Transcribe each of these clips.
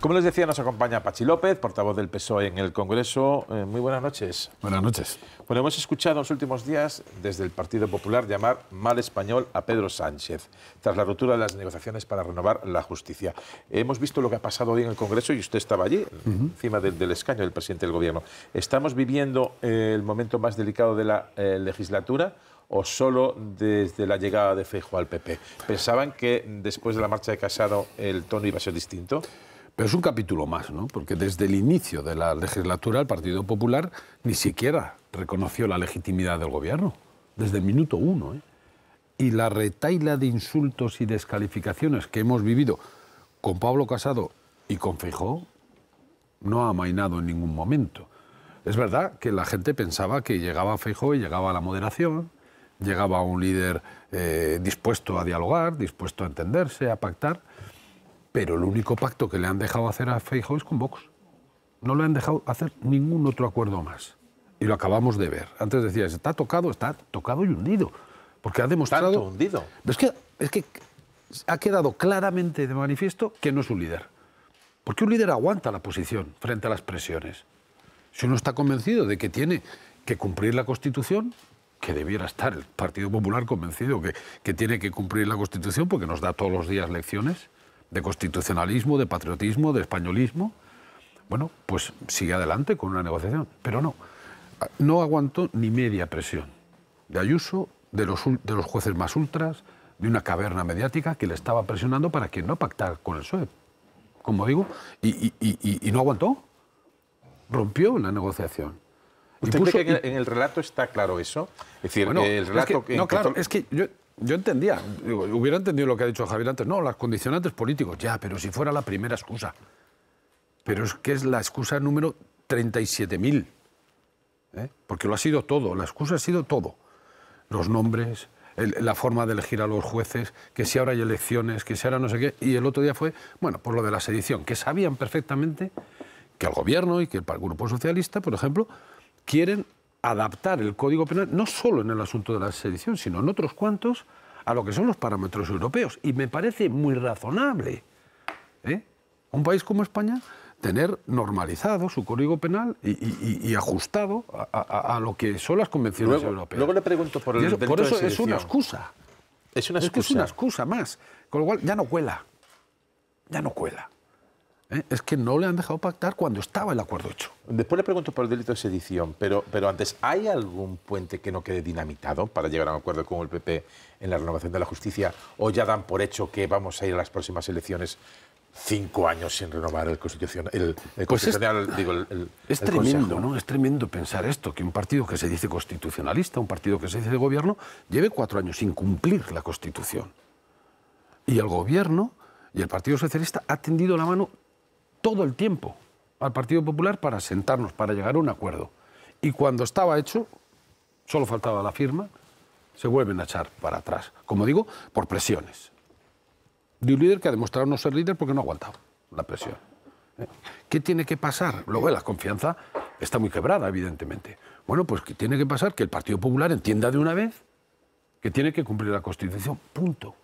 Como les decía, nos acompaña Pachi López, portavoz del PSOE en el Congreso. Eh, muy buenas noches. Buenas noches. Bueno, hemos escuchado en los últimos días desde el Partido Popular llamar mal español a Pedro Sánchez, tras la ruptura de las negociaciones para renovar la justicia. Hemos visto lo que ha pasado hoy en el Congreso y usted estaba allí, encima del, escaño del presidente del Gobierno. ¿Estamos viviendo eh, el momento más delicado de la eh, legislatura? o solo desde la llegada de Feijo al PP? ¿Pensaban que después de la marcha de Casado el tono iba a ser distinto? Pero es un capítulo más, ¿no? Porque desde el inicio de la legislatura el Partido Popular ni siquiera reconoció la legitimidad del gobierno, desde el minuto uno. ¿eh? Y la retaila de insultos y descalificaciones que hemos vivido con Pablo Casado y con Feijó no ha amainado en ningún momento. Es verdad que la gente pensaba que llegaba Feijó y llegaba la moderación, llegaba un líder eh, dispuesto a dialogar, dispuesto a entenderse, a pactar, pero el único pacto que le han dejado hacer a Feijóo es con Vox. No le han dejado hacer ningún otro acuerdo más. Y lo acabamos de ver. Antes decías, está tocado, está tocado y hundido. Porque ha demostrado... Está hundido. Es que, es que ha quedado claramente de manifiesto que no es un líder. Porque un líder aguanta la posición frente a las presiones. Si uno está convencido de que tiene que cumplir la Constitución, que debiera estar el Partido Popular convencido que, que tiene que cumplir la Constitución porque nos da todos los días lecciones, de constitucionalismo, de patriotismo, de españolismo, bueno, pues sigue adelante con una negociación. Pero no, no aguantó ni media presión de Ayuso, de los, de los jueces más ultras, de una caverna mediática que le estaba presionando para que no pactara con el PSOE, como digo, y, no aguantó, rompió la negociación. ¿Usted que en el relato está claro eso? Es decir, el relato... no, claro, es que yo, yo entendía, hubiera entendido lo que ha dicho Javier antes. No, las condicionantes políticos, ya, pero si fuera la primera excusa. Pero es que es la excusa número 37.000. ¿eh? Porque lo ha sido todo, la excusa ha sido todo. Los nombres, la forma de elegir a los jueces, que si ahora hay elecciones, que si ahora no sé qué. Y el otro día fue, bueno, por lo de la sedición, que sabían perfectamente que el gobierno y que el Grupo Socialista, por ejemplo, quieren adaptar el Código Penal, no solo en el asunto de la sedición, sino en otros cuantos, a lo que son los parámetros europeos. Y me parece muy razonable ¿eh? un país como España tener normalizado su código penal y, ajustado a, lo que son las convenciones europeas. Luego le pregunto por el eso, Por eso es una excusa. Es una excusa. es una excusa más. Con lo cual ya no cuela. Ya no cuela. ¿Eh? Es que no le han dejado pactar cuando estaba el acuerdo hecho. Después le pregunto por el delito de sedición, pero, pero antes, ¿hay algún puente que no quede dinamitado para llegar a un acuerdo con el PP en la renovación de la justicia? ¿O ya dan por hecho que vamos a ir a las próximas elecciones cinco años sin renovar el pues constitucional. es, tremendo, ¿no? Es tremendo pensar esto, que un partido que se dice constitucionalista, un partido que se dice de gobierno, lleve cuatro años sin cumplir la Constitución. Y el gobierno y el Partido Socialista ha tendido la mano todo el tiempo al Partido Popular para sentarnos, para llegar a un acuerdo. Y cuando estaba hecho, solo faltaba la firma, se vuelven a echar para atrás. Como digo, por presiones. De un líder que ha demostrado no ser líder porque no ha aguantado la presión. ¿Eh? ¿Qué tiene que pasar? Luego la confianza está muy quebrada, evidentemente. Bueno, pues tiene que pasar que el Partido Popular entienda de una vez que tiene que cumplir la Constitución. Punto.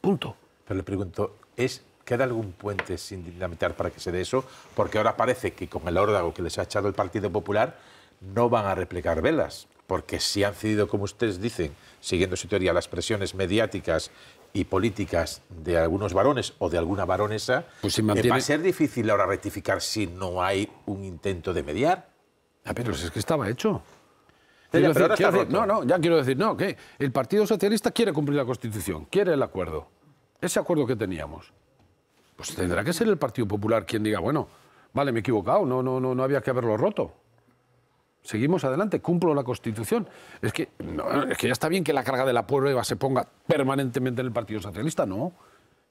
Punto. Pero le pregunto, ¿es ¿Queda algún puente sin dinamitar para que se dé eso? Porque ahora parece que con el órdago que les ha echado el Partido Popular no van a replicar velas, porque si han cedido, como ustedes dicen, siguiendo su teoría, las presiones mediáticas y políticas de algunos varones o de alguna varonesa, pues va a ser difícil ahora rectificar si no hay un intento de mediar. Ah, pero es que estaba hecho. no, no, ya quiero decir, no, que el Partido Socialista quiere cumplir la Constitución, quiere el acuerdo, ese acuerdo que teníamos. Pues tendrá que ser el Partido Popular quien diga, bueno, vale, me he equivocado, no, no, no, no había que haberlo roto. Seguimos adelante, cumplo la Constitución. Es que, que ya está bien que la carga de la prueba se ponga permanentemente en el Partido Socialista, no.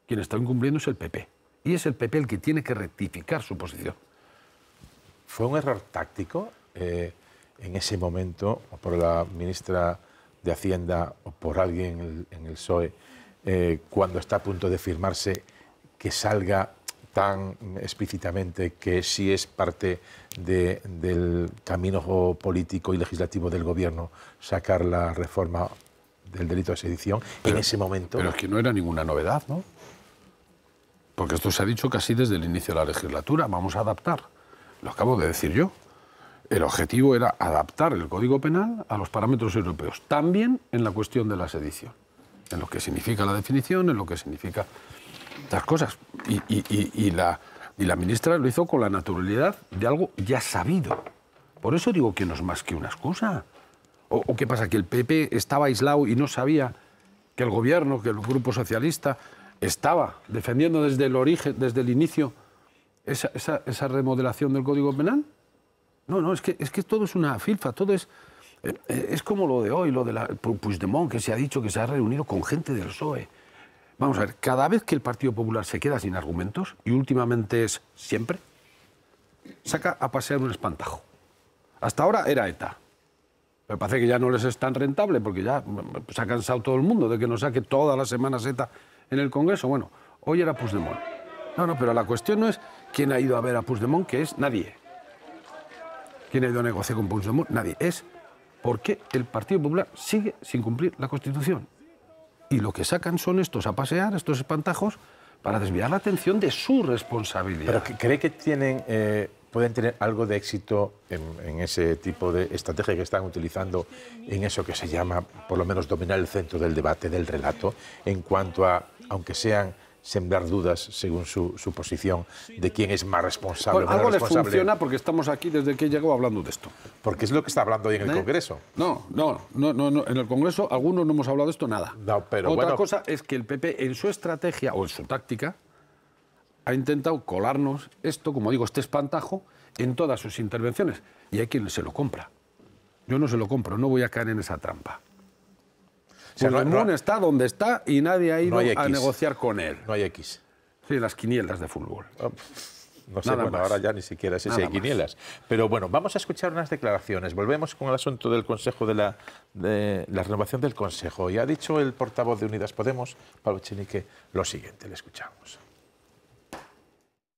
Quien está incumpliendo es el PP. Y es el PP el que tiene que rectificar su posición. ¿Fue un error táctico eh, en ese momento por la ministra de Hacienda o por alguien en el, SOE PSOE eh, cuando está a punto de firmarse que salga tan explícitamente que si es parte del camino político y legislativo del gobierno sacar la reforma del delito de sedición en ese momento. Pero es que no era ninguna novedad, ¿no? Porque esto se ha dicho casi desde el inicio de la legislatura, vamos a adaptar. Lo acabo de decir yo. El objetivo era adaptar el Código Penal a los parámetros europeos, también en la cuestión de la sedición, en lo que significa la definición, en lo que significa las cosas. Y, y, la, la ministra lo hizo con la naturalidad de algo ya sabido. Por eso digo que no es más que una excusa. ¿O, qué pasa? ¿Que el PP estaba aislado y no sabía que el gobierno, que el Grupo Socialista estaba defendiendo desde el origen, desde el inicio, esa, esa, remodelación del Código Penal? No, no, es que, es que todo es una filfa, todo es... Eh, eh, es como lo de hoy, lo de la Puigdemont, que se ha dicho que se ha reunido con gente del PSOE. Vamos a ver, cada vez que el Partido Popular se queda sin argumentos, y últimamente es siempre, saca a pasear un espantajo. Hasta ahora era ETA. Me parece que ya no les es tan rentable porque ya se pues, ha cansado todo el mundo de que no saque todas las semanas ETA en el Congreso. Bueno, hoy era Puigdemont. No, no, pero la cuestión no es quién ha ido a ver a Puigdemont, que es nadie. ¿Quién ha ido a negociar con Puigdemont? Nadie. Es porque el Partido Popular sigue sin cumplir la Constitución y lo que sacan son estos a pasear, estos espantajos, para desviar la atención de su responsabilidad. ¿Pero cree que tienen, eh, pueden tener algo de éxito en, ese tipo de estrategia que están utilizando, en eso que se llama, por lo menos, dominar el centro del debate, del relato, en cuanto a, aunque sean sembrar dudas según su, su posición de quién es más responsable. algo les funciona porque estamos aquí desde que llegó hablando de esto. Porque es lo que está hablando hoy en el ¿Eh? Congreso. No, no, no, no, no, en el Congreso algunos no hemos hablado de esto nada. No, pero Otra cosa es que el PP en su estrategia o en su táctica ha intentado colarnos esto, como digo, este espantajo en todas sus intervenciones. Y hay quien se lo compra. Yo no se lo compro, no voy a caer en esa trampa. Pues no, está donde está y nadie ha ido a negociar con él. No hay X. Sí, las quinielas de fútbol. Ah, no sé, bueno, ahora ya ni siquiera sé si hay quinielas. Pero bueno, vamos a escuchar unas declaraciones. Volvemos con el asunto del Consejo de la, de la renovación del Consejo. Y ha dicho el portavoz de Unidas Podemos, Pablo Chenique, lo siguiente. Le escuchamos.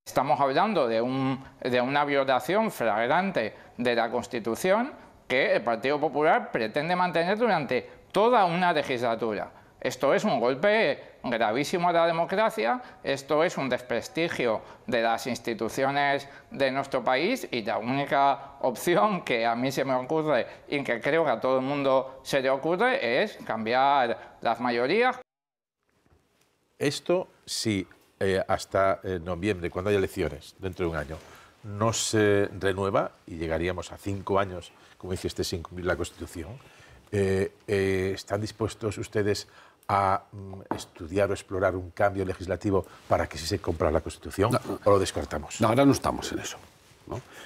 Estamos hablando de, un, de una violación flagrante de la Constitución que el Partido Popular pretende mantener durante toda una legislatura. Esto es un golpe gravísimo a la democracia, esto es un desprestigio de las instituciones de nuestro país y la única opción que a mí se me ocurre y que creo que a todo el mundo se le ocurre es cambiar las mayorías. Esto si eh, hasta eh, noviembre, cuando hay elecciones, dentro de un año, no se renueva y llegaríamos a cinco años, como hiciste este, sin cumplir la Constitución eh, eh, ¿Están dispuestos ustedes a mm, estudiar o explorar un cambio legislativo para que se se compra la Constitución o lo descartamos? No, ahora no estamos en eso.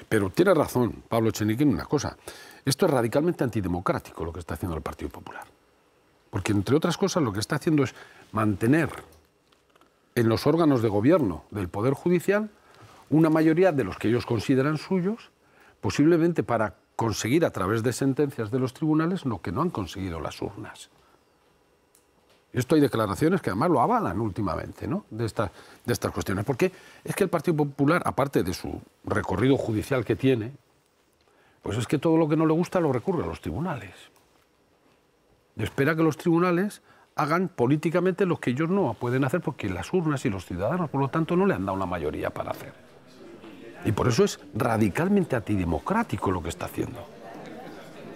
Pero tiene razón Pablo Echenique en una cosa. Esto es radicalmente antidemocrático lo que está haciendo el Partido Popular. Porque, entre otras cosas, lo que está haciendo es mantener en los órganos de gobierno del Poder Judicial una mayoría de los que ellos consideran suyos, posiblemente para conseguir a través de sentencias de los tribunales lo que no han conseguido las urnas. Esto hay declaraciones que además lo avalan últimamente, ¿no? De, de estas cuestiones. Porque es que el Partido Popular, aparte de su recorrido judicial que tiene, pues es que todo lo que no le gusta lo recurre a los tribunales. espera que los tribunales hagan políticamente lo que ellos no pueden hacer porque las urnas y los ciudadanos, por lo tanto, no le han dado una mayoría para hacer. Y por eso es radicalmente antidemocrático lo que está haciendo.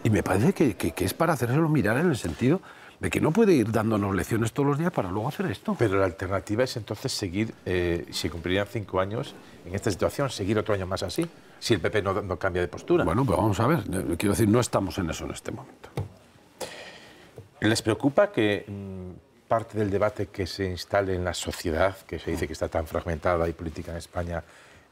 Y me parece que, es para hacérselo mirar en el sentido de que no puede ir dándonos lecciones todos los días para luego hacer esto. Pero la alternativa es entonces seguir, eh, si cumplirían cinco años en esta situación, seguir otro año más así, si el PP no, no cambia de postura. Bueno, pues vamos a ver. Eh, quiero decir, no estamos en eso en este momento. ¿Les preocupa que mm, parte del debate que se instale en la sociedad, que se dice que está tan fragmentada y política en España,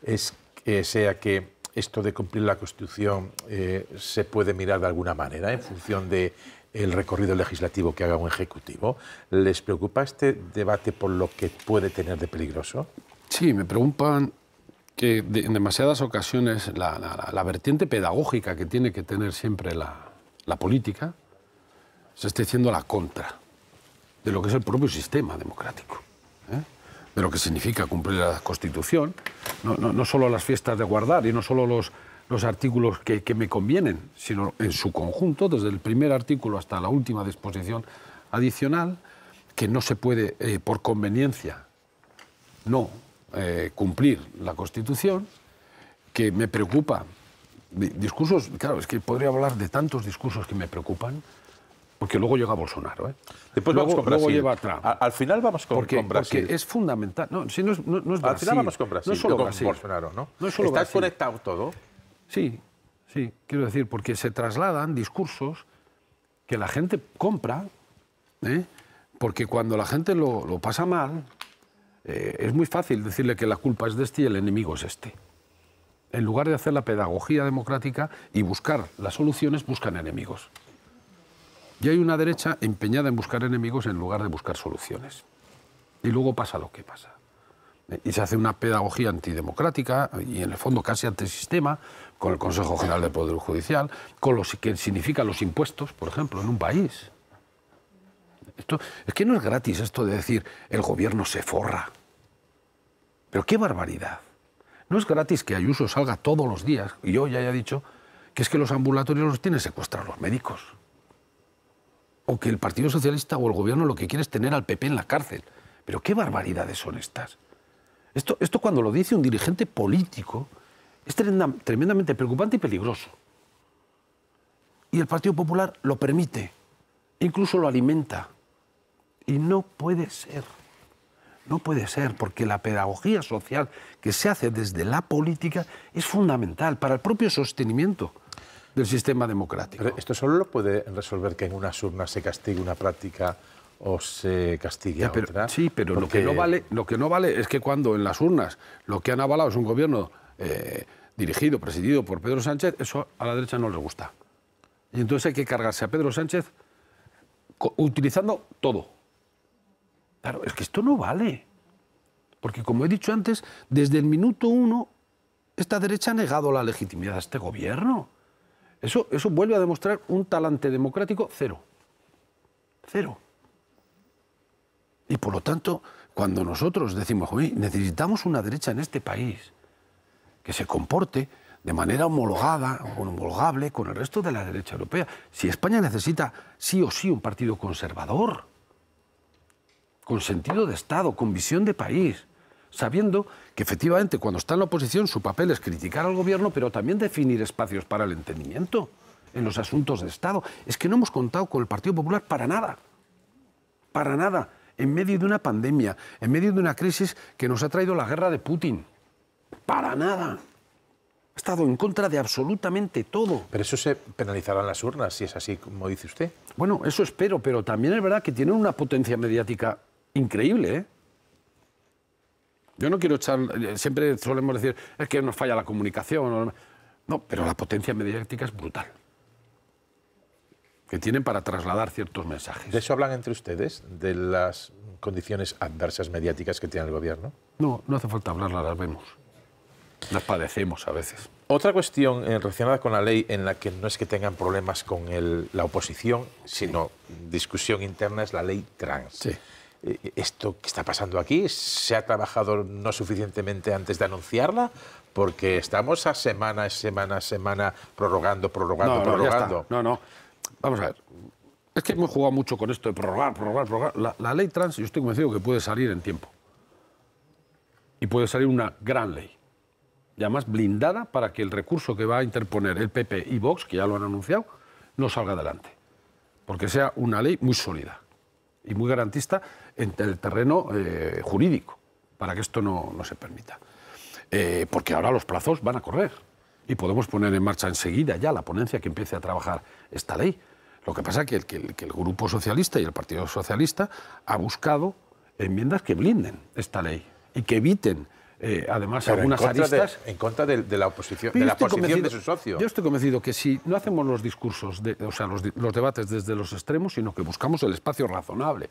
es eh, sea que esto de cumplir la Constitución eh, se puede mirar de alguna manera en función de el recorrido legislativo que haga un ejecutivo. ¿Les preocupa este debate por lo que puede tener de peligroso? Sí, me preocupan que en demasiadas ocasiones la, vertiente pedagógica que tiene que tener siempre la, la política se esté haciendo la contra de lo que es el propio sistema democrático de lo que significa cumplir la Constitución, no, no, solo las fiestas de guardar y no solo los, artículos que, me convienen, sino en su conjunto, desde el primer artículo hasta la última disposición adicional, que no se puede, eh, por conveniencia, no eh, cumplir la Constitución, que me preocupa. Discursos, claro, es que podría hablar de tantos discursos que me preocupan, porque luego llega Bolsonaro. ¿eh? Después vamos con Brasil. Luego lleva Trump. al final vamos con, Brasil. Porque es fundamental. No, Al final vamos con Brasil. No solo Bolsonaro, ¿no? ¿Está conectado todo? Sí, sí. Quiero decir, porque se trasladan discursos que la gente compra, ¿eh? porque cuando la gente lo, pasa mal, eh, es muy fácil decirle que la culpa es de este y el enemigo es este. En lugar de hacer la pedagogía democrática y buscar las soluciones, buscan enemigos. Y hay una derecha empeñada en buscar enemigos en lugar de buscar soluciones. Y luego pasa lo que pasa. Y se hace una pedagogía antidemocrática y en el fondo casi antisistema con el Consejo General del Poder Judicial, con lo que significan los impuestos, por ejemplo, en un país. Esto, es que no es gratis esto de decir el gobierno se forra. Pero qué barbaridad. No es gratis que Ayuso salga todos los días, y yo ya he dicho, que es que los ambulatorios los tienen secuestrados los médicos o que el Partido Socialista o el gobierno lo que quiere es tener al PP en la cárcel. Pero qué barbaridades son estas. Esto, esto cuando lo dice un dirigente político es tremendamente preocupante y peligroso. Y el Partido Popular lo permite, incluso lo alimenta. Y no puede ser. No puede ser, porque la pedagogía social que se hace desde la política es fundamental para el propio sostenimiento del sistema democrático. esto solo lo puede resolver que en unas urnas se castigue una práctica o se castigue otra. Sí, pero lo, que no vale, lo que no vale es que cuando en las urnas lo que han avalado es un gobierno eh, dirigido, presidido por Pedro Sánchez, eso a la derecha no le gusta. Y entonces hay que cargarse a Pedro Sánchez utilizando todo. Claro, es que esto no vale. Porque como he dicho antes, desde el minuto uno, esta derecha ha negado la legitimidad a este gobierno. Eso, eso vuelve a demostrar un talante democrático cero. Cero. Y por lo tanto, cuando nosotros decimos, necesitamos una derecha en este país que se comporte de manera homologada, o homologable con el resto de la derecha europea. Si España necesita sí o sí un partido conservador, con sentido de Estado, con visión de país, sabiendo que efectivamente cuando está en la oposición su papel es criticar al gobierno, pero también definir espacios para el entendimiento en los asuntos de Estado. Es que no hemos contado con el Partido Popular para nada, para nada, en medio de una pandemia, en medio de una crisis que nos ha traído la guerra de Putin, para nada. Ha estado en contra de absolutamente todo. Pero eso se penalizará en las urnas, si es así como dice usted. Bueno, eso espero, pero también es verdad que tienen una potencia mediática increíble, ¿eh? Yo no quiero echar... Eh, siempre solemos decir, es que nos falla la comunicación. No, pero la potencia mediática es brutal que tienen para trasladar ciertos mensajes. ¿De eso hablan entre ustedes? ¿De las condiciones adversas mediáticas que tiene el gobierno? No, no hace falta hablarla, las vemos. Las padecemos a veces. Otra cuestión eh, relacionada con la ley en la que no es que tengan problemas con la oposición, sino discusión interna es la ley trans. Sí. Eh, esto que está pasando aquí se ha trabajado no suficientemente antes de anunciarla, porque estamos a semana, semana, semana prorrogando, prorrogando, prorrogando. No, no, vamos a ver. Es que hemos jugado mucho con esto de prorrogar, prorrogar, prorrogar. La, la ley trans, yo estoy convencido que puede salir en tiempo. Y puede salir una gran ley. Y además blindada para que el recurso que va a interponer el PP y Vox, que ya lo han anunciado, no salga adelante. Porque sea una ley muy sólida y muy garantista en el terreno eh, jurídico para que esto no, no se permita. Eh, porque ahora los plazos van a correr y podemos poner en marcha enseguida ya la ponencia que empiece a trabajar esta ley. Lo que pasa es que el, que el, Grupo Socialista y el Partido Socialista ha buscado enmiendas que blinden esta ley y que eviten eh, además algunas en aristas. en contra de, la oposición, de, la posición de su socio. Yo estoy convencido que si no hacemos los discursos, de, o sea, los, los debates desde los extremos, sino que buscamos el espacio razonable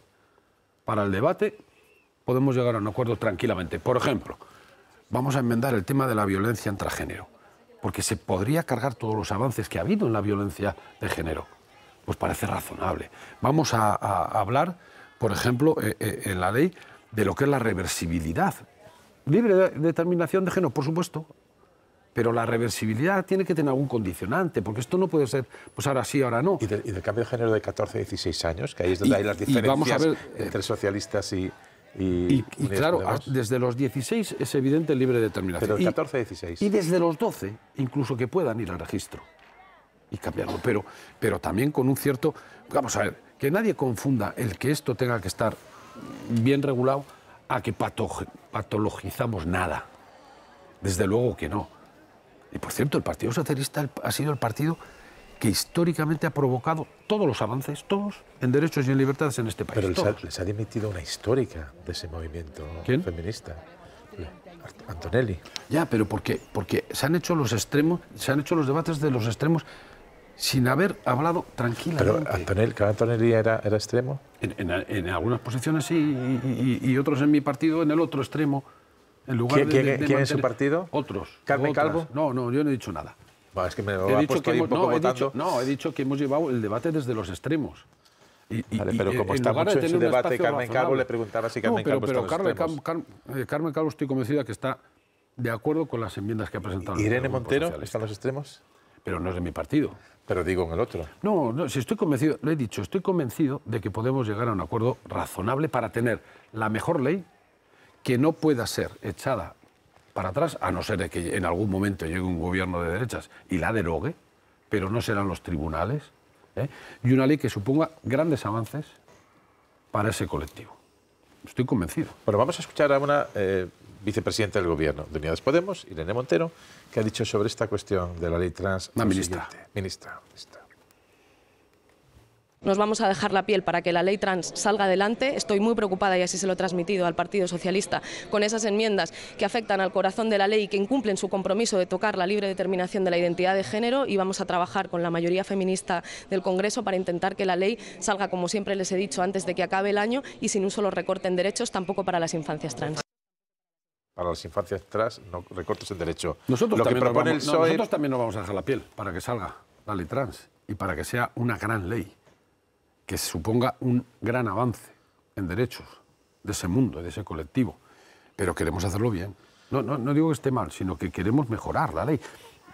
para el debate podemos llegar a un acuerdo tranquilamente. Por ejemplo, vamos a enmendar el tema de la violencia intragénero, porque se podría cargar todos los avances que ha habido en la violencia de género. Pues parece razonable. Vamos a, hablar, por ejemplo, eh, eh, en la ley de lo que es la reversibilidad. Libre determinación de género, por supuesto, pero la reversibilidad tiene que tener algún condicionante, porque esto no puede ser, pues ahora sí, ahora no. Y, del cambio de género de 14 a 16 años, que ahí es donde hay las diferencias eh, entre socialistas y... Y, claro, desde los 16 es evidente el libre determinación. Pero de 14 a 16. Y desde los 12, incluso que puedan ir al registro y cambiarlo. Pero, pero también con un cierto... Vamos a ver, que nadie confunda el que esto tenga que estar bien regulado a que patologizamos nada. Desde luego que no. Y por cierto, el Partido Socialista ha sido el partido que históricamente ha provocado todos los avances, todos, en derechos y en libertades en este país. Pero les ha, dimitido una histórica de ese movimiento feminista. Antonelli. Ya, pero ¿por qué? porque se han hecho los extremos, se han hecho los debates de los extremos sin haber hablado tranquilamente. Pero Antonelli, Antonelli era, era extremo. En, algunas posiciones sí, y otros en mi partido en el otro extremo. ¿Quién, es su partido? Otros. ¿Carmen Calvo? No, no, yo no he dicho nada. es que me lo he dicho que no, he dicho, no, he dicho que hemos llevado el debate desde los extremos. vale, pero eh, como está mucho en su debate Carmen Calvo, le preguntaba si Carmen Calvo pero, pero Carmen, eh, Carmen Calvo estoy convencida que está de acuerdo con las enmiendas que ha presentado. ¿Irene Montero está en los extremos? Pero no es de mi partido. Pero digo en el otro. No, no, si estoy convencido, lo he dicho, estoy convencido de que podemos llegar a un acuerdo razonable para tener la mejor ley que no pueda ser echada para atrás, a no ser de que en algún momento llegue un gobierno de derechas y la derogue, pero no serán los tribunales, ¿eh? y una ley que suponga grandes avances para ese colectivo. Estoy convencido. Bueno, vamos a escuchar a una eh, vicepresidenta del Gobierno de Unidas Podemos, Irene Montero, que ha dicho sobre esta cuestión de la ley trans... Ministra, ministra. Nos vamos a dejar la piel para que la ley trans salga adelante. Estoy muy preocupada, y así se lo he transmitido al Partido Socialista, con esas enmiendas que afectan al corazón de la ley y que incumplen su compromiso de tocar la libre determinación de la identidad de género. Y vamos a trabajar con la mayoría feminista del Congreso para intentar que la ley salga, como siempre les he dicho, antes de que acabe el año y sin un solo recorte en derechos, tampoco para las infancias trans para las infancias trans, no recortes el derecho. Nosotros, también nosotros también nos vamos a dejar la piel para que salga la ley trans y para que sea una gran ley que suponga un gran avance en derechos de ese mundo, de ese colectivo, pero queremos hacerlo bien. No, no, no digo que esté mal, sino que queremos mejorar la ley.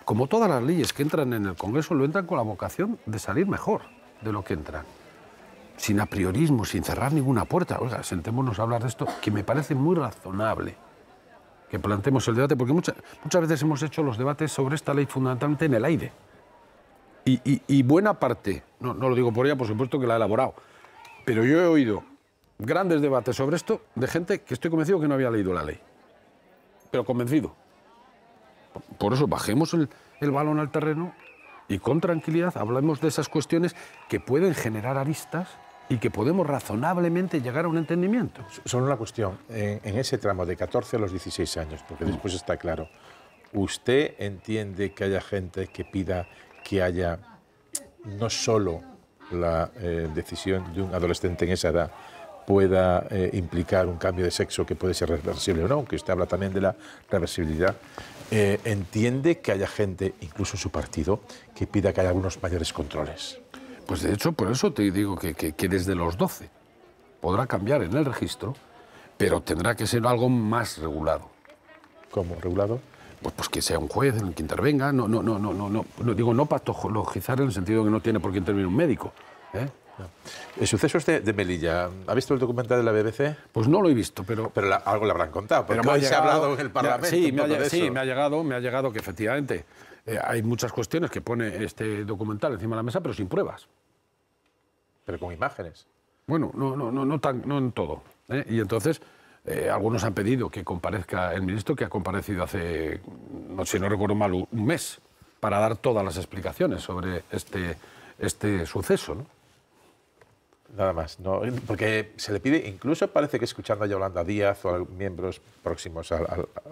Como todas las leyes que entran en el Congreso, lo entran con la vocación de salir mejor de lo que entran. Sin a priorismo, sin cerrar ninguna puerta. Oiga, sentémonos a hablar de esto, que me parece muy razonable que planteemos el debate, porque muchas, muchas veces hemos hecho los debates sobre esta ley fundamentalmente en el aire. Y, buena parte, no, lo digo por ella, por supuesto que la ha elaborado, pero yo he oído grandes debates sobre esto de gente que estoy convencido que no había leído la ley. Pero convencido. Por eso bajemos el, balón al terreno y con tranquilidad hablemos de esas cuestiones que pueden generar aristas y que podemos razonablemente llegar a un entendimiento. Solo una cuestión, en, eh, en, ese tramo de 14 a los 16 años, porque mm. después está claro, ¿usted entiende que haya gente que pida que haya no solo la eh, decisión de un adolescente en esa edad pueda eh, implicar un cambio de sexo que puede ser reversible o no, aunque usted habla también de la reversibilidad, eh, entiende que haya gente, incluso en su partido, que pida que haya algunos mayores controles. Pues de hecho, por eso te digo que, que desde los 12 podrá cambiar en el registro, pero tendrá que ser algo más regulado. ¿Cómo? ¿Regulado? Pues, pues, que sea un juez en el que intervenga, no, no, no, no, no, no, digo, no patologizar en el sentido que no tiene por qué intervenir un médico. ¿eh? El suceso este de, Melilla. ¿Ha visto el documental de la BBC? Pues no lo he visto, pero... Pero algo le habrán contado, pero se ha hablado en el Parlamento. sí, me ha, llegado, me ha llegado que efectivamente eh, hay muchas cuestiones que pone este documental encima de la mesa, pero sin pruebas. Pero con imágenes. Bueno, no, no, no, no, tan, no en todo. ¿eh? Y entonces eh, algunos han pedido que comparezca el ministro, que ha comparecido hace, si no recuerdo mal, un mes, para dar todas las explicaciones sobre este, este suceso. Nada más, no, porque se le pide, incluso parece que escuchando a Yolanda Díaz o a miembros próximos a,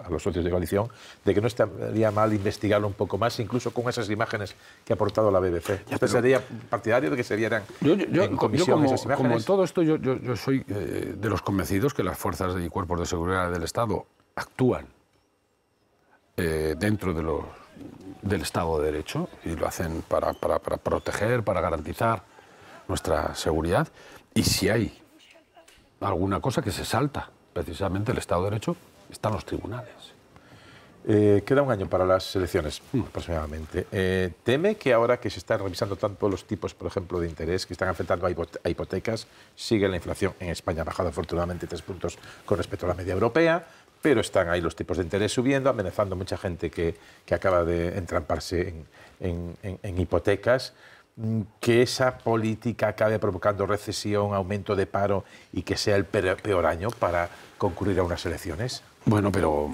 los socios de coalición, de que no estaría mal investigarlo un poco más, incluso con esas imágenes que ha aportado la BBC. ¿Usted sería partidario de que se vieran en comisión como, Como en todo esto, yo, soy eh, de los convencidos que las fuerzas y cuerpos de seguridad del Estado actúan eh, dentro de del Estado de Derecho y lo hacen para, para proteger, para garantizar nuestra seguridad y si hay alguna cosa que se salta, precisamente el Estado de Derecho, están los tribunales. Eh, queda un año para las elecciones aproximadamente. Eh, ¿Teme que ahora que se están revisando tanto los tipos, por ejemplo, de interés que están afectando a hipotecas, sigue la inflación en España ha bajado afortunadamente tres puntos con respecto a la media europea, pero están ahí los tipos de interés subiendo, amenazando a mucha gente que, acaba de entramparse en hipotecas? que esa política acabe provocando recesión, aumento de paro y que sea el peor año para concurrir a unas elecciones? Bueno, pero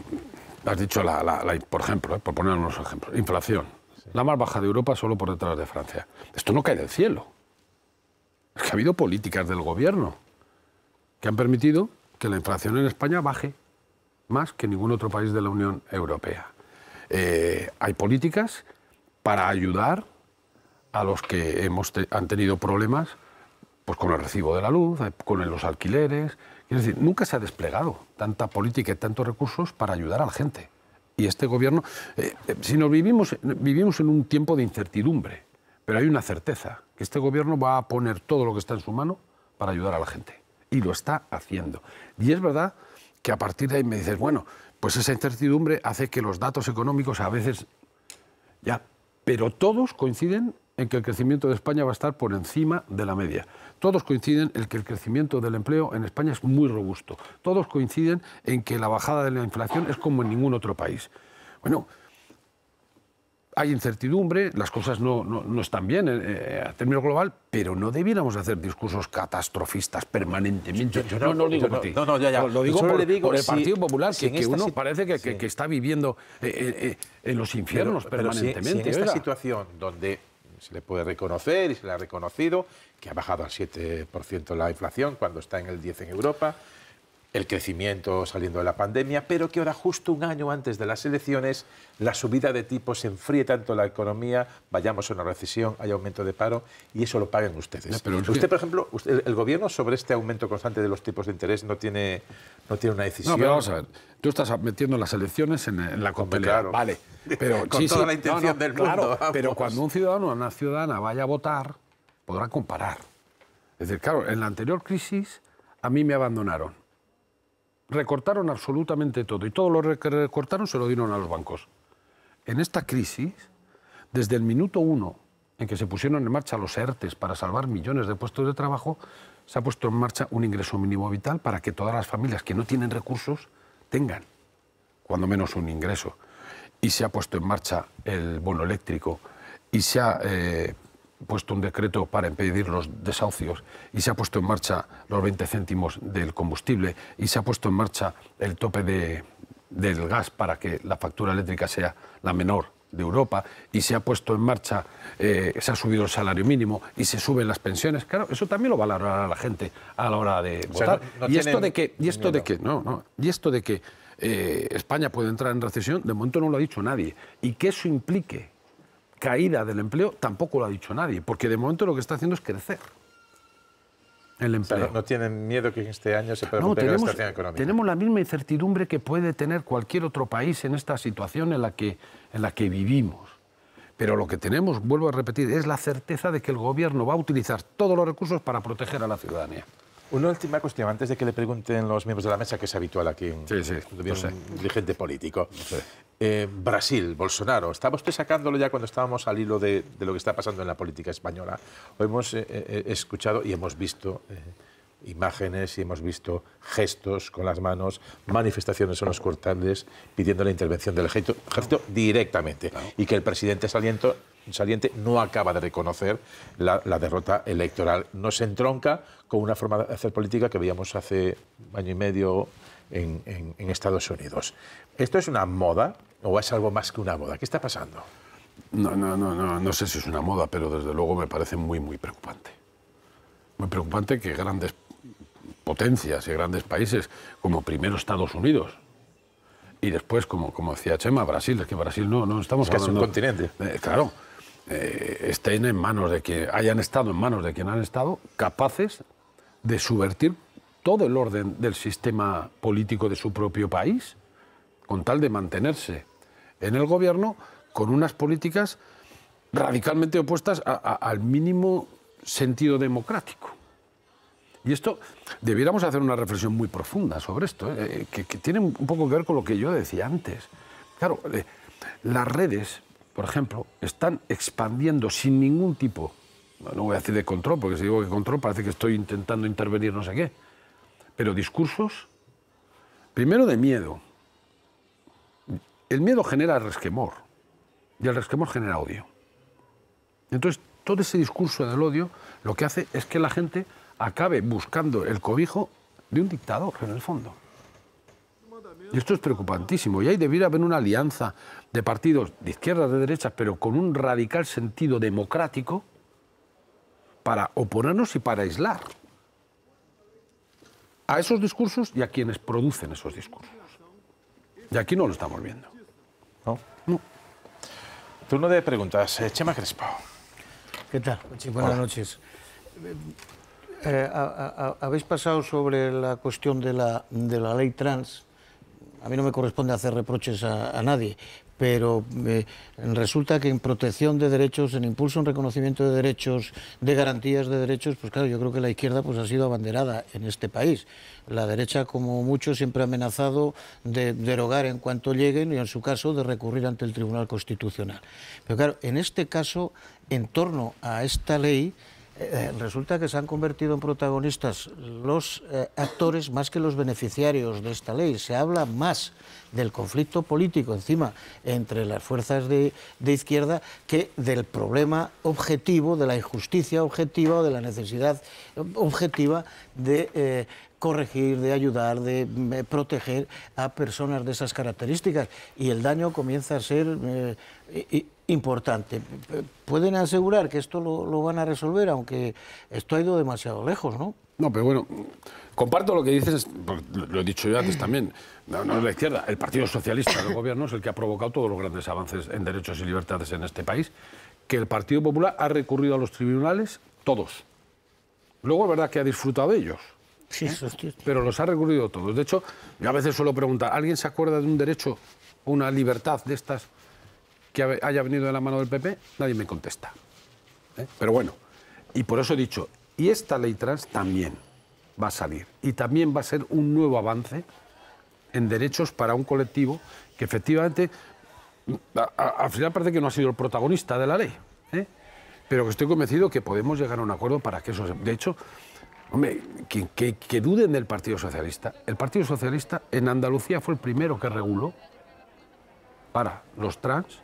has dicho, la, por ejemplo, eh, por poner unos ejemplos, inflación, la más baja de Europa solo por detrás de Francia. Esto no cae del cielo. Es que ha habido políticas del gobierno que han permitido que la inflación en España baje más que ningún otro país de la Unión Europea. Eh, hay políticas para ayudar a los que hemos han tenido problemas pues con el recibo de la luz, eh, con los alquileres. Es decir, nunca se ha desplegado tanta política y tantos recursos para ayudar a la gente. Y este gobierno, eh, eh, si nos vivimos, vivimos en un tiempo de incertidumbre, pero hay una certeza, que este gobierno va a poner todo lo que está en su mano para ayudar a la gente. Y lo está haciendo. Y es verdad que a partir de ahí me dices, bueno, pues esa incertidumbre hace que los datos económicos a veces... Ya, pero todos coinciden en que el crecimiento de España va a estar por encima de la media. Todos coinciden en que el crecimiento del empleo en España es muy robusto. Todos coinciden en que la bajada de la inflación es como en ningún otro país. Bueno, hay incertidumbre, las cosas no, están bien eh, eh, a término global, pero no debiéramos hacer discursos catastrofistas permanentemente. no, no, lo digo por No, no, ya, ya. Lo digo, por, el Partido Popular, que, uno parece que, está viviendo eh, en los infiernos permanentemente. esta situación donde se le puede reconocer y se le ha reconocido, que ha bajado al 7% la inflación cuando está en el 10% en Europa, el crecimiento saliendo de la pandemia, pero que ahora justo un año antes de las elecciones la subida de tipos enfríe tanto la economía, vayamos a una recesión, hay aumento de paro y eso lo paguen ustedes. usted, por ejemplo, el gobierno sobre este aumento constante de los tipos de interés no tiene, no tiene una decisión. No, pero vamos a ver, tú estás metiendo las elecciones en, la competencia. Vale pero, con toda la intención del claro, Pero cuando un ciudadano o una ciudadana vaya a votar, podrá comparar. Es decir, claro, en la anterior crisis a mí me abandonaron. Recortaron absolutamente todo y todo lo recortaron se lo dieron a los bancos. En esta crisis, desde el minuto uno en que se pusieron en marcha los ERTES para salvar millones de puestos de trabajo, se ha puesto en marcha un ingreso mínimo vital para que todas las familias que no tienen recursos tengan, cuando menos, un ingreso y se ha puesto en marcha el bono eléctrico y se ha eh, puesto un decreto para impedir los desahucios y se ha puesto en marcha los 20 céntimos del combustible y se ha puesto en marcha el tope del gas para que la factura eléctrica sea la menor de Europa y se ha puesto en marcha, eh, se ha subido el salario mínimo y se suben las pensiones. Claro, eso también lo va a la gente a la hora de votar. y esto de que, y esto de que, no, y esto de que eh, España puede entrar en recesión, de momento no lo ha dicho nadie. Y que eso implique caída del empleo tampoco lo ha dicho nadie, porque de momento lo que está haciendo es crecer. El empleo. no tienen miedo que este año se pueda la situación económica. Tenemos la misma incertidumbre que puede tener cualquier otro país en esta situación en la que, en la que vivimos. Pero lo que tenemos, vuelvo a repetir, es la certeza de que el gobierno va a utilizar todos los recursos para proteger a la ciudadanía. Una última cuestión, antes de que le pregunten los miembros de la mesa, que es habitual aquí en un dirigente político. Eh, Brasil, Bolsonaro, estamos usted sacándolo ya cuando estábamos al hilo de, lo que está pasando en la política española? hemos eh, eh, escuchado y hemos visto imágenes y hemos visto gestos con las manos, manifestaciones en los cortales pidiendo la intervención del ejército, directamente y que el presidente saliente no acaba de reconocer la, derrota electoral. No se entronca con una forma de hacer política que veíamos hace año y medio en, Estados Unidos. ¿Esto es una moda o es algo más que una moda? ¿Qué está pasando? No, no, no, no, no sé si es una moda, pero desde luego me parece muy, muy preocupante. Muy preocupante que grandes potencias y grandes países, como primero Estados Unidos, y después, como, como decía Chema, Brasil, es que Brasil no, no estamos es un continente. Eh, claro, eh, estén en manos de quien, hayan estado en manos de quien han estado, capaces de subvertir todo el orden del sistema político de su propio país, con tal de mantenerse en el gobierno con unas políticas radicalmente opuestas al mínimo sentido democrático. Y esto, debiéramos hacer una reflexión muy profunda sobre esto, ¿eh? Eh, que, tiene un poco que ver con lo que yo decía antes. Claro, eh, las redes, por ejemplo, están expandiendo sin ningún tipo, no voy a decir de control, porque si digo que control parece que estoy intentando intervenir no sé qué, pero discursos, primero de miedo. El miedo genera resquemor y el resquemor genera odio. Entonces, todo ese discurso del odio lo que hace es que la gente acabe buscando el cobijo de un dictador, en el fondo. Y esto es preocupantísimo. Y ahí debiera haber una alianza de partidos de izquierda, de derecha, pero con un radical sentido democrático para oponernos y para aislar a esos discursos y a quienes producen esos discursos. Y aquí no lo estamos viendo. No. no. Turno de preguntas. Eh, Chema Crespo. ¿Qué tal? Buenas noches. Eh, habéis pasado sobre la cuestión de la, de la ley trans. A mí no me corresponde hacer reproches a, nadie, pero eh, resulta que en protección de derechos, en impulso, en reconocimiento de derechos, de garantías de derechos, pues claro, yo creo que la izquierda pues ha sido abanderada en este país. La derecha, como mucho, siempre ha amenazado de derogar en cuanto lleguen y, en su caso, de recurrir ante el Tribunal Constitucional. Pero claro, en este caso, en torno a esta ley, eh, resulta que se han convertido en protagonistas los eh, actores más que los beneficiarios de esta ley. Se habla más del conflicto político encima entre las fuerzas de, izquierda que del problema objetivo, de la injusticia objetiva o de la necesidad objetiva de eh, corregir, de ayudar, de mm, proteger a personas de esas características. Y el daño comienza a ser importante. Pueden asegurar que esto lo, van a resolver, aunque esto ha ido demasiado lejos, ¿no? No, pero bueno, comparto lo que dices, lo he dicho yo antes también, no, es la izquierda, el Partido Socialista del Gobierno es el que ha provocado todos los grandes avances en derechos y libertades en este país, que el Partido Popular ha recurrido a los tribunales, todos. Luego es verdad que ha disfrutado de ellos, sí, ¿eh? eso es cierto. pero los ha recurrido todos. De hecho, yo a veces suelo preguntar, ¿alguien se acuerda de un derecho, una libertad de estas haya venido de la mano del PP, nadie me contesta. ¿eh? Pero bueno, y por eso he dicho, y esta ley trans también va a salir, y también va a ser un nuevo avance en derechos para un colectivo que efectivamente al final parece que no ha sido el protagonista de la ley, ¿eh? pero que estoy convencido que podemos llegar a un acuerdo para que eso se... De hecho, hombre, que duden del Partido Socialista. El Partido Socialista en Andalucía fue el primero que reguló para los trans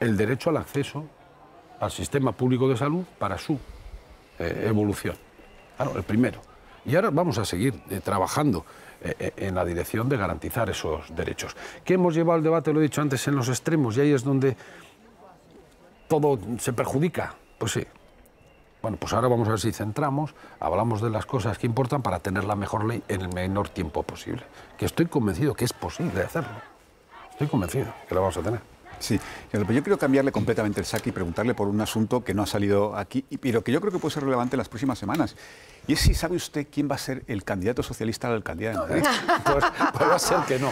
el derecho al acceso al sistema público de salud para su eh, evolución. Claro, el primero. Y ahora vamos a seguir eh, trabajando eh, en la dirección de garantizar esos derechos. Que hemos llevado al debate, lo he dicho antes, en los extremos y ahí es donde todo se perjudica. Pues sí. Bueno, pues ahora vamos a ver si centramos, hablamos de las cosas que importan para tener la mejor ley en el menor tiempo posible. Que estoy convencido que es posible hacerlo. Estoy convencido que lo vamos a tener. Sí, pues yo quiero cambiarle completamente el saque y preguntarle por un asunto que no ha salido aquí, pero que yo creo que puede ser relevante en las próximas semanas. Y es si sabe usted quién va a ser el candidato socialista a la alcaldía de Madrid. pues, puede ser que no.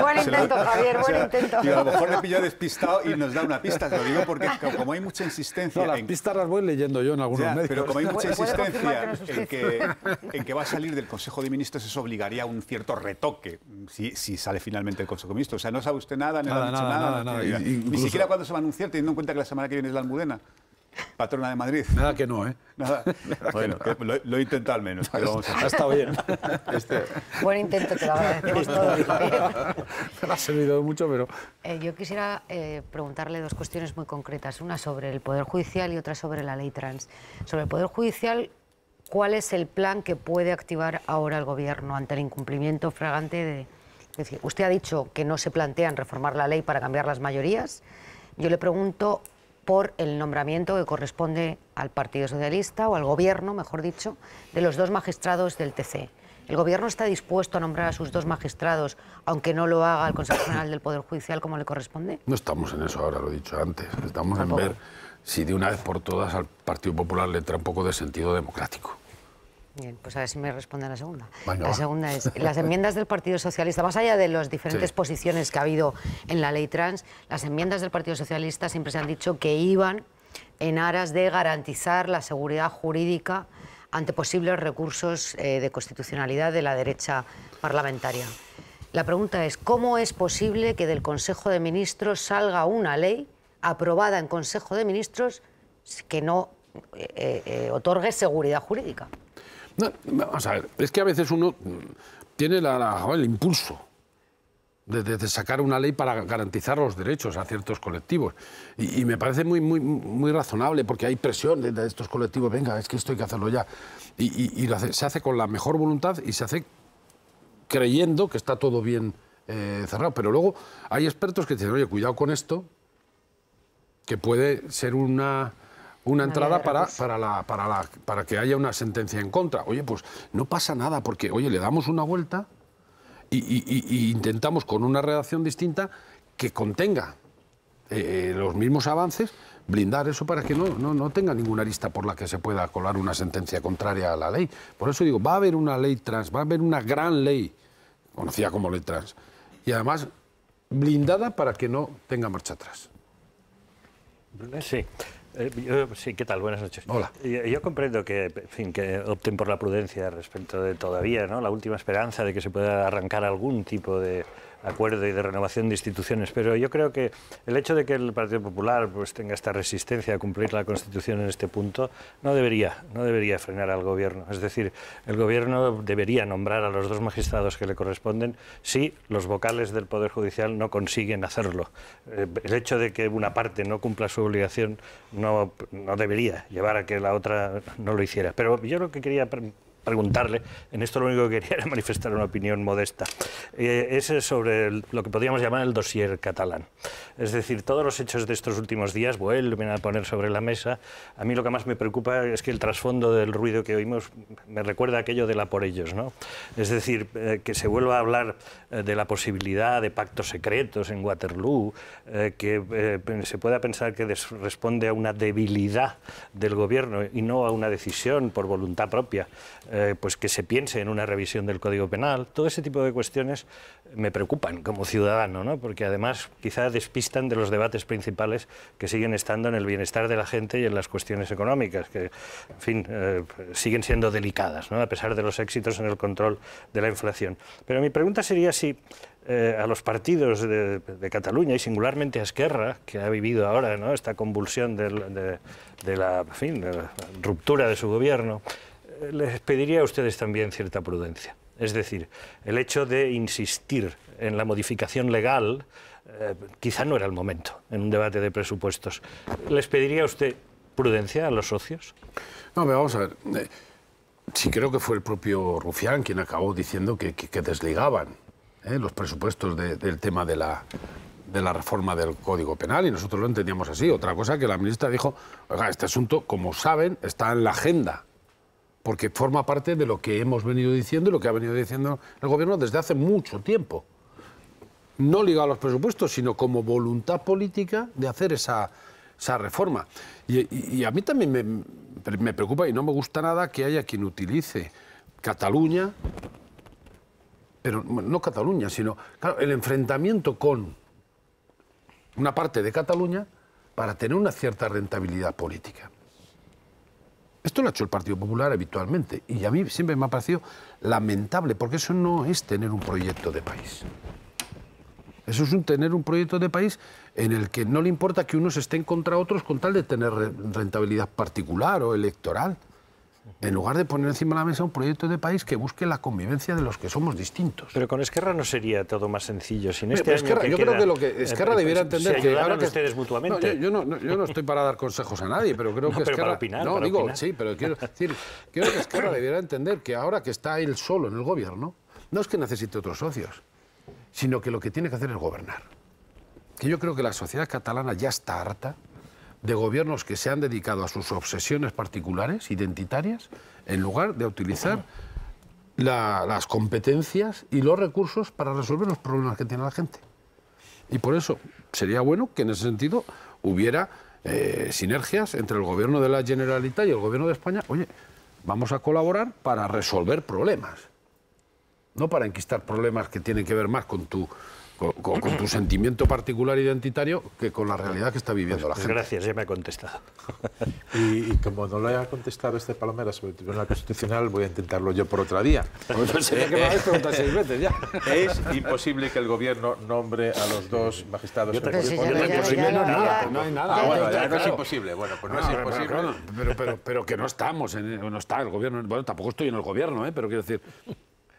Buen intento, Javier, buen intento. y a lo mejor le pilló despistado y nos da una pista, te lo digo porque como hay mucha insistencia... No, en... pistas las voy leyendo yo en algunos medios. Pero como hay mucha insistencia que en, que, va a salir del Consejo de Ministros, eso obligaría a un cierto retoque si, si sale finalmente el Consejo de Ministros. O sea, no sabe usted nada, no nada, nada, nada ni siquiera cuando se va a anunciar, teniendo en cuenta que la semana que viene es la Almudena. Patrona de Madrid. Nada que no, ¿eh? Nada. bueno, Lo, he intentado al menos. Pero vamos Ha estado bien. Este- Buen intento, te lo agradecemos todo. Me ha servido mucho, pero... Eh, yo quisiera eh, preguntarle dos cuestiones muy concretas. Una sobre el Poder Judicial y otra sobre la ley trans. Sobre el Poder Judicial, ¿cuál es el plan que puede activar ahora el Gobierno ante el incumplimiento fragante de es decir, usted ha dicho que no se plantean reformar la ley para cambiar las mayorías. Yo le pregunto por el nombramiento que corresponde al Partido Socialista o al Gobierno, mejor dicho, de los dos magistrados del TC. ¿El Gobierno está dispuesto a nombrar a sus dos magistrados, aunque no lo haga el Consejo General del Poder Judicial como le corresponde? No estamos en eso ahora, lo he dicho antes. Estamos en ver si de una vez por todas al Partido Popular le entra un poco de sentido democrático. Bien, pues a ver si me responde la segunda. la segunda es, las enmiendas del Partido Socialista, más allá de las diferentes posiciones que ha habido en la ley trans, las enmiendas del Partido Socialista siempre se han dicho que iban en aras de garantizar la seguridad jurídica ante posibles recursos eh, de constitucionalidad de la derecha parlamentaria. La pregunta es, ¿cómo es posible que del Consejo de Ministros salga una ley aprobada en Consejo de Ministros que no eh, eh, otorgue seguridad jurídica? No, vamos a ver, es que a veces uno mm, tiene el impulso de, sacar una ley para garantizar los derechos a ciertos colectivos. Y, me parece muy, muy, razonable porque hay presión de, estos colectivos, venga, es que esto hay que hacerlo ya. Y, se hace con la mejor voluntad y se hace creyendo que está todo bien eh, cerrado. Pero luego hay expertos que dicen, oye, cuidado con esto, que puede ser una una entrada para, pues. para, la, para, la, para que haya una sentencia en contra. Oye, pues no pasa nada, porque, oye, le damos una vuelta y, intentamos con una redacción distinta que contenga eh, los mismos avances, blindar eso para que no, no, no, tenga ninguna arista por la que se pueda colar una sentencia contraria a la ley. Por eso digo, va a haber una ley trans, va a haber una gran ley, conocida como ley trans, y además blindada para que no tenga marcha atrás. Sí. Eh, sí, ¿qué tal? Buenas noches. Hola. Yo, yo comprendo que, en fin, que opten por la prudencia respecto de todavía, ¿no? La última esperanza de que se pueda arrancar algún tipo de acuerdo y de renovación de instituciones, pero yo creo que el hecho de que el Partido Popular pues, tenga esta resistencia a cumplir la Constitución en este punto no debería, no debería frenar al Gobierno. Es decir, el Gobierno debería nombrar a los dos magistrados que le corresponden si los vocales del Poder Judicial no consiguen hacerlo. Eh, el hecho de que una parte no cumpla su obligación no, no debería llevar a que la otra no lo hiciera. Pero yo lo que quería preguntarle, en esto lo único que quería era manifestar una opinión modesta, eh, es sobre lo que podríamos llamar el dossier catalán. Es decir, todos los hechos de estos últimos días vuelven a poner sobre la mesa. A mí lo que más me preocupa es que el trasfondo del ruido que oímos me recuerda aquello de la por ellos, ¿no? Es decir, eh, que se vuelva a hablar eh, de la posibilidad de pactos secretos en Waterloo, que se pueda pensar que responde a una debilidad del gobierno y no a una decisión por voluntad propia eh, pues que se piense en una revisión del Código Penal. Todo ese tipo de cuestiones me preocupan como ciudadano, ¿no? porque además quizá despistan de los debates principales que siguen estando en el bienestar de la gente y en las cuestiones económicas, que, fin, eh, siguen siendo delicadas, ¿no? a pesar de los éxitos en el control de la inflación. Pero mi pregunta sería si eh, a los partidos de, Cataluña y singularmente a Esquerra, que ha vivido ahora ¿no? esta convulsión de, la, fin, de la ruptura de su gobierno, les pediría a ustedes también cierta prudencia. Es decir, el hecho de insistir en la modificación legal eh, quizá no era el momento en un debate de presupuestos. ¿Les pediría a usted prudencia a los socios? No, vamos a ver. Eh, sí creo que fue el propio Rufián quien acabó diciendo que, desligaban eh, los presupuestos del tema de la, reforma del Código Penal y nosotros lo entendíamos así. Otra cosa que la ministra dijo, este asunto, como saben, está en la agenda porque forma parte de lo que hemos venido diciendo y lo que ha venido diciendo el Gobierno desde hace mucho tiempo. No ligado a los presupuestos, sino como voluntad política de hacer esa, reforma. Y, a mí también me, preocupa y no me gusta nada que haya quien utilice Cataluña, pero no Cataluña, sino el enfrentamiento con una parte de Cataluña para tener una cierta rentabilidad política. Esto lo ha hecho el Partido Popular habitualmente y a mí siempre me ha parecido lamentable porque eso no es tener un proyecto de país. Eso es tener un proyecto de país en el que no le importa que unos estén contra otros con tal de tener rentabilidad particular o electoral en lugar de poner encima de la mesa un proyecto de país que busque la convivencia de los que somos distintos. Pero con Esquerra no sería todo más sencillo. Sin este Esquerra, yo creo que lo que Esquerra eh, debiera entender que ahora que ustedes mutuamente. No, yo, no, estoy para dar consejos a nadie, pero creo que Esquerra para no digo sí, pero quiero decir creo que Esquerra debiera entender que ahora que está él solo en el gobierno no es que necesite otros socios, sino que lo que tiene que hacer es gobernar. Que yo creo que la sociedad catalana ya está harta de gobiernos que se han dedicado a sus obsesiones particulares, identitarias, en lugar de utilizar las competencias y los recursos para resolver los problemas que tiene la gente. Y por eso sería bueno que en ese sentido hubiera eh, sinergias entre el gobierno de la Generalitat y el gobierno de España. Oye, vamos a colaborar para resolver problemas, no para enquistar problemas que tienen que ver más con tu con, tu sentimiento particular identitario que con la realidad que está viviendo la gente. Gracias, ya me ha contestado. Y, como no lo ha contestado este Palomera sobre el Tribunal Constitucional, voy a intentarlo yo por otra día. Pues, eh, que preguntado seis veces ya. Es imposible que el Gobierno nombre a los dos magistrados. Yo te, no, no hay nada. bueno, es imposible. Bueno, pues no, es imposible. Pero, pero, que no estamos, en, no está el Gobierno. Bueno, tampoco estoy en el Gobierno, ¿eh? pero quiero decir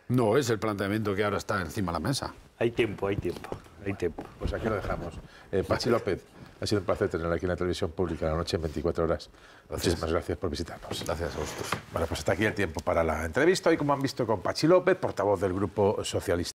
no, es el planteamiento que ahora está encima de la mesa. Hay tiempo, hay tiempo, hay tiempo. Pues aquí lo dejamos. Eh, Pachi López, ha sido un placer tener aquí en la televisión pública la noche en 24 horas. Muchísimas gracias por visitarnos. Gracias a vosotros. Bueno, pues hasta aquí el tiempo para la entrevista. Y como han visto, con Pachi López, portavoz del Grupo Socialista.